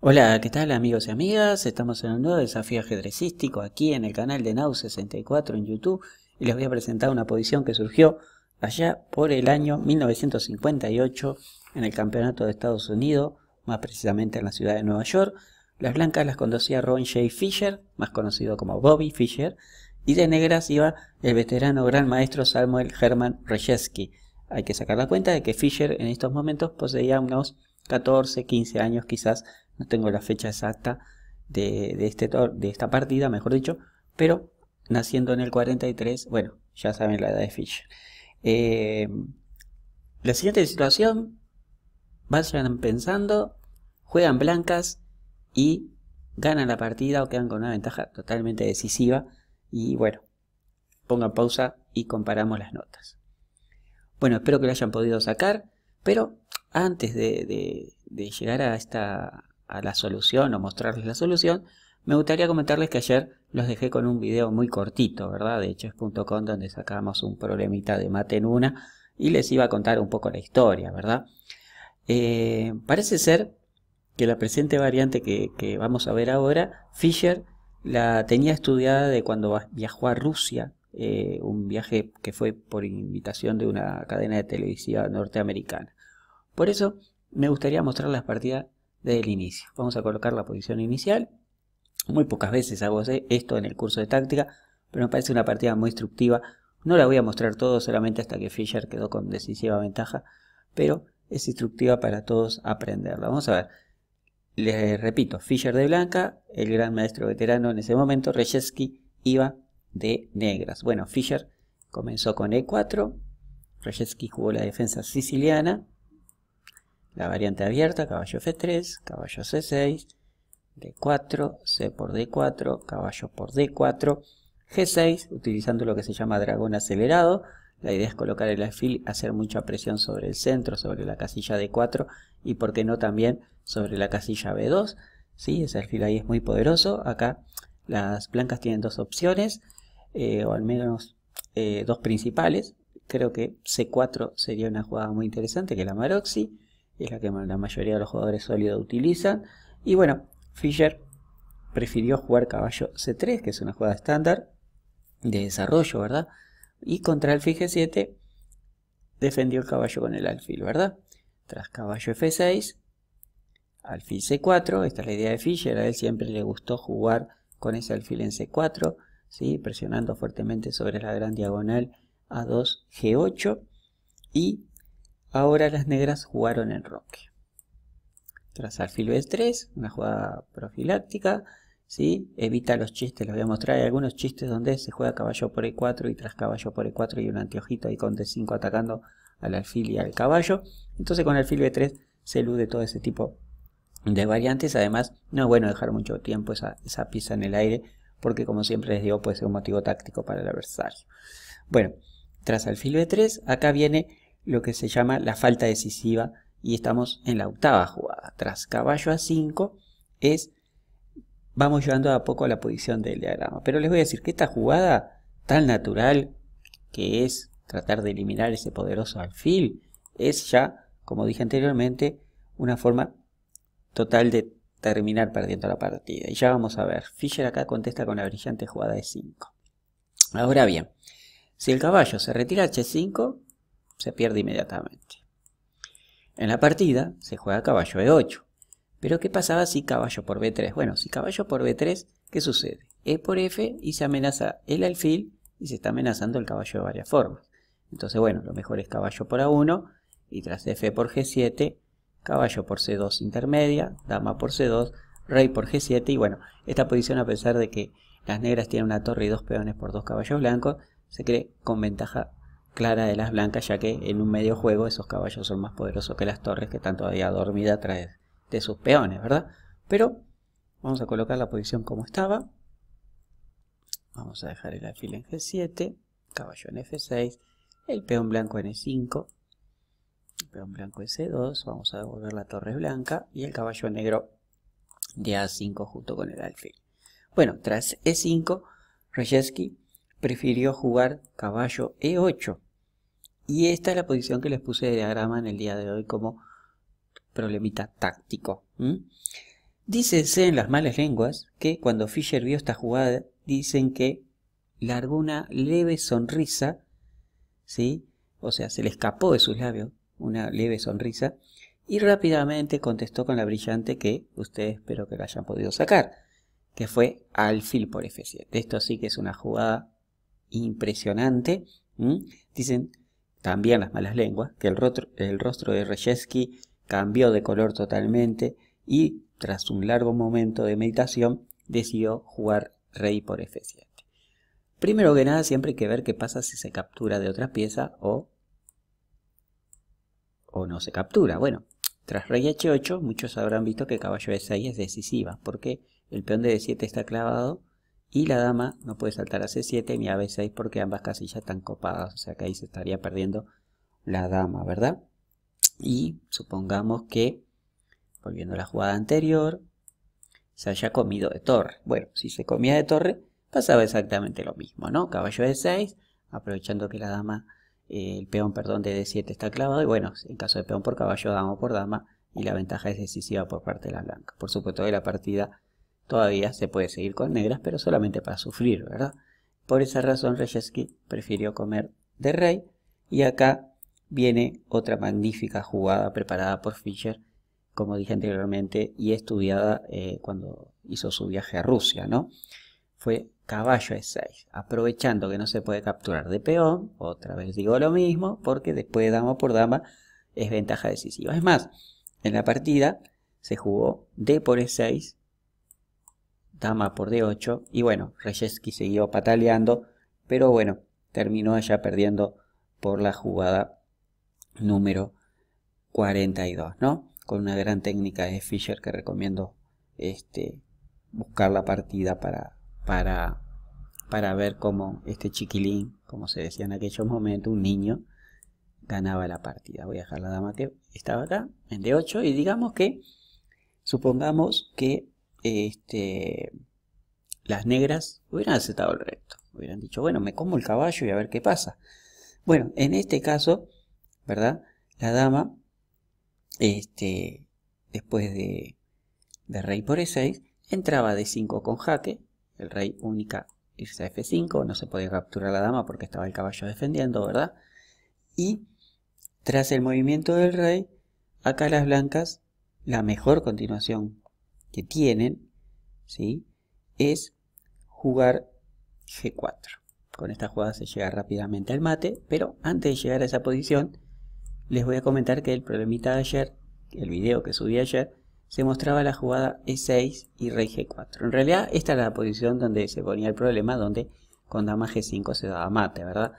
Hola, ¿qué tal amigos y amigas? Estamos en un nuevo desafío ajedrecístico aquí en el canal de Nau64 en YouTube y les voy a presentar una posición que surgió allá por el año 1958 en el Campeonato de Estados Unidos, más precisamente en la ciudad de Nueva York. Las blancas las conducía Ron J. Fisher, más conocido como Bobby Fisher, y de negras iba el veterano gran maestro Samuel Herman Reyeski Hay que sacar la cuenta de que Fisher en estos momentos poseía unos 14, 15 años quizás no tengo la fecha exacta de, este de esta partida, mejor dicho, pero naciendo en el 43, bueno, ya saben la edad de Fish eh, la siguiente situación, vayan pensando, juegan blancas y ganan la partida o quedan con una ventaja totalmente decisiva y bueno, pongan pausa y comparamos las notas. Bueno, espero que lo hayan podido sacar, pero antes de llegar a esta, a la solución o mostrarles la solución, me gustaría comentarles que ayer los dejé con un video muy cortito, ¿verdad? De chef.com donde sacamos un problemita de mate en una y les iba a contar un poco la historia, ¿verdad? Eh, parece ser que la presente variante que, vamos a ver ahora, Fisher la tenía estudiada de cuando viajó a Rusia, eh, un viaje que fue por invitación de una cadena de televisión norteamericana. Por eso me gustaría mostrar las partidas el inicio. Vamos a colocar la posición inicial. Muy pocas veces hago esto en el curso de táctica, pero me parece una partida muy instructiva. No la voy a mostrar todo, solamente hasta que Fischer quedó con decisiva ventaja, pero es instructiva para todos aprenderla. Vamos a ver. Les repito, Fischer de blanca, el gran maestro veterano en ese momento, Reyeski iba de negras. Bueno, Fischer comenzó con E4, Reyeski jugó la defensa siciliana, la variante abierta, caballo F3, caballo C6, D4, C por D4, caballo por D4, G6, utilizando lo que se llama dragón acelerado. La idea es colocar el alfil, hacer mucha presión sobre el centro, sobre la casilla D4 y, por qué no, también sobre la casilla B2. ¿sí? Ese alfil ahí es muy poderoso. Acá las blancas tienen dos opciones, eh, o al menos eh, dos principales. Creo que C4 sería una jugada muy interesante, que la Maroxi es la que la mayoría de los jugadores sólidos utilizan. Y bueno, Fischer prefirió jugar caballo C3, que es una jugada estándar de desarrollo, ¿verdad? Y contra el G7 defendió el caballo con el alfil, ¿verdad? Tras caballo F6, alfil C4, esta es la idea de Fischer, a él siempre le gustó jugar con ese alfil en C4, ¿sí? presionando fuertemente sobre la gran diagonal A2, G8 y Ahora las negras jugaron en roque. Tras alfil B3, una jugada profiláctica, ¿sí? evita los chistes, les voy a mostrar Hay algunos chistes donde se juega caballo por E4 y tras caballo por E4 y un anteojito ahí con D5 atacando al alfil y al caballo. Entonces con alfil B3 se elude todo ese tipo de variantes. Además, no es bueno dejar mucho tiempo esa, esa pieza en el aire porque como siempre les digo puede ser un motivo táctico para el adversario. Bueno, tras alfil B3, acá viene lo que se llama la falta decisiva y estamos en la octava jugada. Tras caballo a 5 es vamos llevando a poco a la posición del diagrama. Pero les voy a decir que esta jugada tan natural que es tratar de eliminar ese poderoso alfil es ya, como dije anteriormente, una forma total de terminar perdiendo la partida. Y ya vamos a ver, Fischer acá contesta con la brillante jugada de 5. Ahora bien, si el caballo se retira H5, se pierde inmediatamente. En la partida se juega caballo E8. Pero ¿qué pasaba si caballo por B3? Bueno, si caballo por B3, ¿qué sucede? E por F y se amenaza el alfil y se está amenazando el caballo de varias formas. Entonces, bueno, lo mejor es caballo por A1 y tras F por G7, caballo por C2 intermedia, dama por C2, rey por G7 y bueno, esta posición a pesar de que las negras tienen una torre y dos peones por dos caballos blancos, se cree con ventaja clara de las blancas, ya que en un medio juego esos caballos son más poderosos que las torres que están todavía dormidas través de sus peones, ¿verdad? Pero vamos a colocar la posición como estaba. Vamos a dejar el alfil en G7, caballo en F6, el peón blanco en E5, el peón blanco en C2, vamos a devolver la torre blanca y el caballo negro de A5 junto con el alfil. Bueno, tras E5, Reyeski prefirió jugar caballo E8, y esta es la posición que les puse de diagrama en el día de hoy como problemita táctico. Dicense en las malas lenguas que cuando Fischer vio esta jugada, dicen que largó una leve sonrisa, ¿sí? O sea, se le escapó de sus labios una leve sonrisa y rápidamente contestó con la brillante que ustedes espero que la hayan podido sacar, que fue alfil por F7. Esto sí que es una jugada impresionante. Dicen, también las malas lenguas, que el, el rostro de Reyeski cambió de color totalmente y, tras un largo momento de meditación, decidió jugar rey por f7. Primero que nada, siempre hay que ver qué pasa si se captura de otra pieza o, o no se captura. Bueno, tras rey h8, muchos habrán visto que caballo de 6 es decisiva, porque el peón de d7 está clavado y la dama no puede saltar a C7 ni a B6 porque ambas casillas están copadas. O sea que ahí se estaría perdiendo la dama, ¿verdad? Y supongamos que, volviendo a la jugada anterior, se haya comido de torre. Bueno, si se comía de torre, pasaba exactamente lo mismo, ¿no? Caballo de 6, aprovechando que la dama, eh, el peón, perdón, de D7 está clavado. Y bueno, en caso de peón por caballo, dama por dama. Y la ventaja es decisiva por parte de la blanca. Por supuesto de la partida Todavía se puede seguir con negras, pero solamente para sufrir, ¿verdad? Por esa razón Reyeski prefirió comer de rey. Y acá viene otra magnífica jugada preparada por Fischer, como dije anteriormente, y estudiada eh, cuando hizo su viaje a Rusia, ¿no? Fue caballo E6, aprovechando que no se puede capturar de peón, otra vez digo lo mismo, porque después de dama por dama es ventaja decisiva. Es más, en la partida se jugó D por E6 dama por d8 y bueno, Reyeski siguió pataleando, pero bueno, terminó ella perdiendo por la jugada número 42, ¿no? Con una gran técnica de Fischer que recomiendo este, buscar la partida para, para, para ver cómo este chiquilín, como se decía en aquellos momentos, un niño, ganaba la partida. Voy a dejar la dama que estaba acá en D8 y digamos que, supongamos que este, las negras hubieran aceptado el reto. Hubieran dicho, bueno, me como el caballo y a ver qué pasa. Bueno, en este caso, ¿verdad? La dama, este, después de, de rey por e6, entraba de 5 con jaque. El rey única irse a f5, no se podía capturar la dama porque estaba el caballo defendiendo, ¿verdad? Y tras el movimiento del rey, acá las blancas, la mejor continuación que tienen, ¿sí? Es jugar G4. Con esta jugada se llega rápidamente al mate, pero antes de llegar a esa posición, les voy a comentar que el problemita de ayer, el video que subí ayer, se mostraba la jugada E6 y Rey G4. En realidad esta era la posición donde se ponía el problema, donde con dama G5 se daba mate, ¿verdad?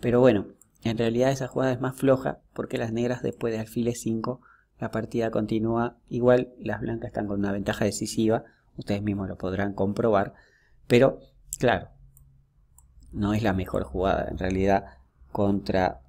Pero bueno, en realidad esa jugada es más floja porque las negras después de alfil 5 e la partida continúa igual, las blancas están con una ventaja decisiva, ustedes mismos lo podrán comprobar, pero claro, no es la mejor jugada, en realidad contra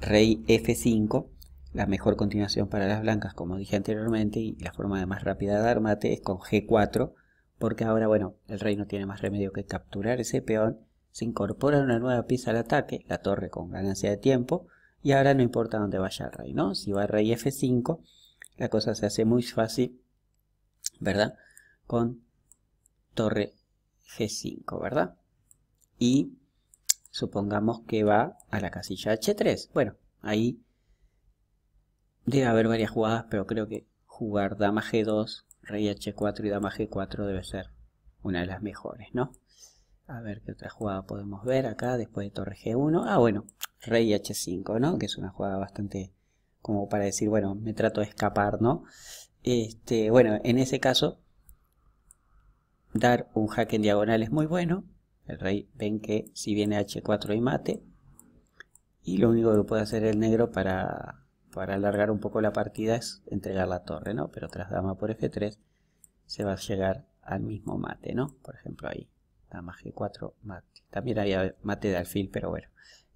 rey f5, la mejor continuación para las blancas, como dije anteriormente, y la forma de más rápida de dar mate es con g4, porque ahora, bueno, el rey no tiene más remedio que capturar ese peón, se incorpora una nueva pieza al ataque, la torre con ganancia de tiempo, y ahora no importa dónde vaya el rey, ¿no? Si va rey F5, la cosa se hace muy fácil, ¿verdad? Con torre G5, ¿verdad? Y supongamos que va a la casilla H3. Bueno, ahí debe haber varias jugadas, pero creo que jugar dama G2, rey H4 y dama G4 debe ser una de las mejores, ¿no? A ver qué otra jugada podemos ver acá después de torre G1. Ah, bueno, rey H5, ¿no? Que es una jugada bastante como para decir, bueno, me trato de escapar, ¿no? Este, bueno, en ese caso, dar un hack en diagonal es muy bueno. El rey ven que si viene H4 y mate. Y lo único que puede hacer el negro para, para alargar un poco la partida es entregar la torre, ¿no? Pero tras dama por F3 se va a llegar al mismo mate, ¿no? Por ejemplo ahí. G4 mate. También había mate de alfil, pero bueno,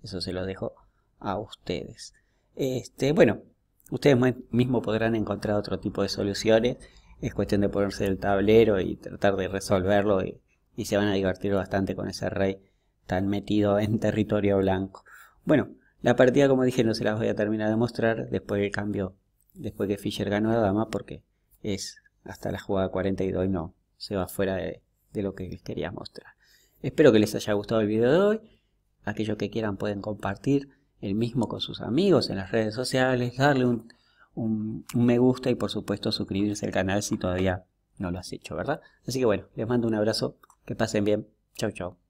eso se lo dejo a ustedes. Este, bueno, ustedes mismos podrán encontrar otro tipo de soluciones. Es cuestión de ponerse el tablero y tratar de resolverlo y, se van a divertir bastante con ese rey tan metido en territorio blanco. Bueno, la partida como dije no se las voy a terminar de mostrar después del cambio, después que Fischer ganó la dama porque es hasta la jugada 42 y no se va fuera de, de lo que les quería mostrar. Espero que les haya gustado el video de hoy. Aquellos que quieran pueden compartir el mismo con sus amigos en las redes sociales, darle un, un me gusta y por supuesto suscribirse al canal si todavía no lo has hecho, ¿verdad? Así que bueno, les mando un abrazo, que pasen bien, chau chau.